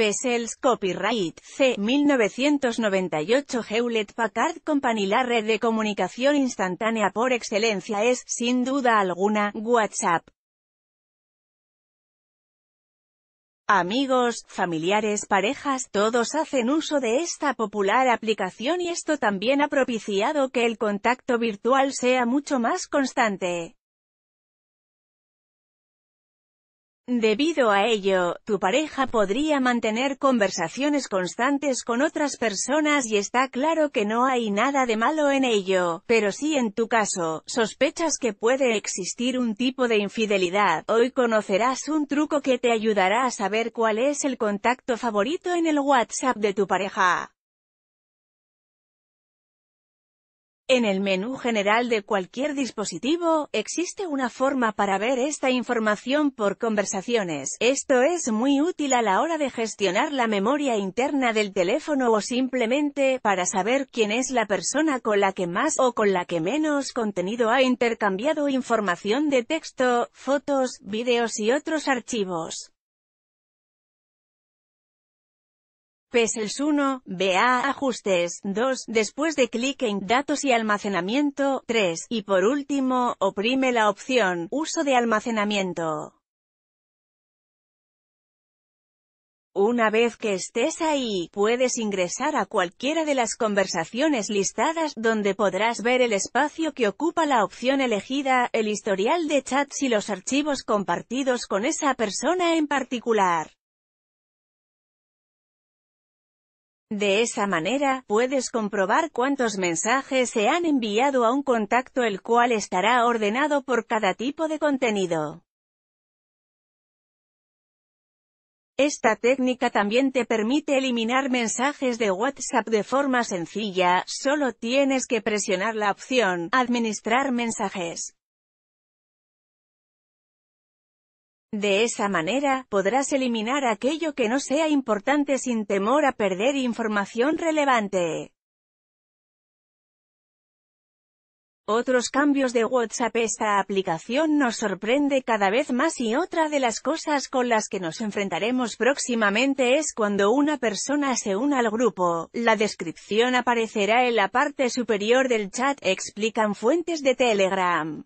Besells Copyright C. 1998 Hewlett Packard Company La red de comunicación instantánea por excelencia es, sin duda alguna, WhatsApp. Amigos, familiares, parejas, todos hacen uso de esta popular aplicación y esto también ha propiciado que el contacto virtual sea mucho más constante. Debido a ello, tu pareja podría mantener conversaciones constantes con otras personas y está claro que no hay nada de malo en ello, pero si en tu caso, sospechas que puede existir un tipo de infidelidad, hoy conocerás un truco que te ayudará a saber cuál es el contacto favorito en el WhatsApp de tu pareja. En el menú general de cualquier dispositivo, existe una forma para ver esta información por conversaciones. Esto es muy útil a la hora de gestionar la memoria interna del teléfono o simplemente para saber quién es la persona con la que más o con la que menos contenido ha intercambiado información de texto, fotos, vídeos y otros archivos. PESELS 1, BA, ajustes, 2, después de clic en datos y almacenamiento, 3, y por último, oprime la opción, uso de almacenamiento. Una vez que estés ahí, puedes ingresar a cualquiera de las conversaciones listadas, donde podrás ver el espacio que ocupa la opción elegida, el historial de chats y los archivos compartidos con esa persona en particular. De esa manera, puedes comprobar cuántos mensajes se han enviado a un contacto el cual estará ordenado por cada tipo de contenido. Esta técnica también te permite eliminar mensajes de WhatsApp de forma sencilla, solo tienes que presionar la opción Administrar mensajes. De esa manera, podrás eliminar aquello que no sea importante sin temor a perder información relevante. Otros cambios de WhatsApp Esta aplicación nos sorprende cada vez más y otra de las cosas con las que nos enfrentaremos próximamente es cuando una persona se una al grupo. La descripción aparecerá en la parte superior del chat, explican fuentes de Telegram.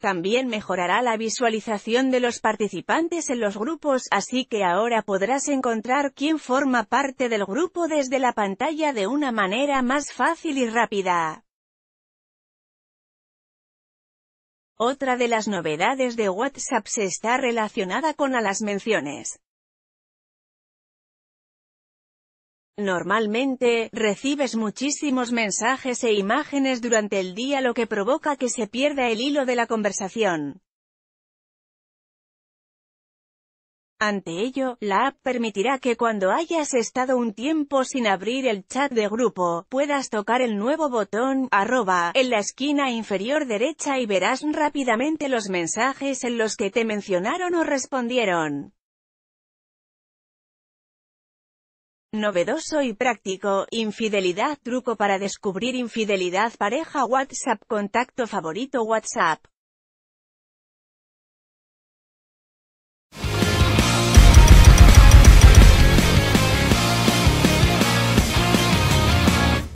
También mejorará la visualización de los participantes en los grupos, así que ahora podrás encontrar quién forma parte del grupo desde la pantalla de una manera más fácil y rápida. Otra de las novedades de WhatsApp se está relacionada con a las menciones. Normalmente, recibes muchísimos mensajes e imágenes durante el día lo que provoca que se pierda el hilo de la conversación. Ante ello, la app permitirá que cuando hayas estado un tiempo sin abrir el chat de grupo, puedas tocar el nuevo botón, en la esquina inferior derecha y verás rápidamente los mensajes en los que te mencionaron o respondieron. Novedoso y práctico, infidelidad truco para descubrir infidelidad pareja WhatsApp contacto favorito WhatsApp